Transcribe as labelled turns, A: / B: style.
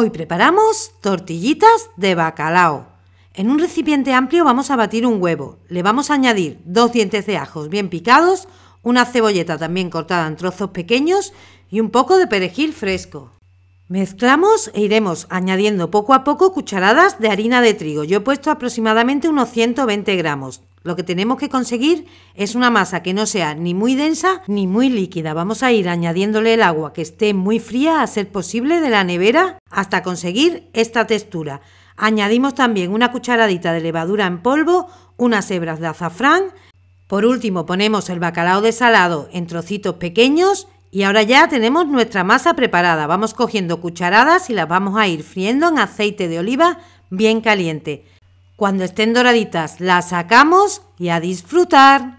A: Hoy preparamos tortillitas de bacalao. En un recipiente amplio vamos a batir un huevo. Le vamos a añadir dos dientes de ajos bien picados, una cebolleta también cortada en trozos pequeños y un poco de perejil fresco. Mezclamos e iremos añadiendo poco a poco cucharadas de harina de trigo. Yo he puesto aproximadamente unos 120 gramos. Lo que tenemos que conseguir es una masa que no sea ni muy densa ni muy líquida. Vamos a ir añadiéndole el agua que esté muy fría a ser posible de la nevera hasta conseguir esta textura. Añadimos también una cucharadita de levadura en polvo, unas hebras de azafrán. Por último ponemos el bacalao desalado en trocitos pequeños y ahora ya tenemos nuestra masa preparada. Vamos cogiendo cucharadas y las vamos a ir friendo en aceite de oliva bien caliente. Cuando estén doraditas, las sacamos y a disfrutar.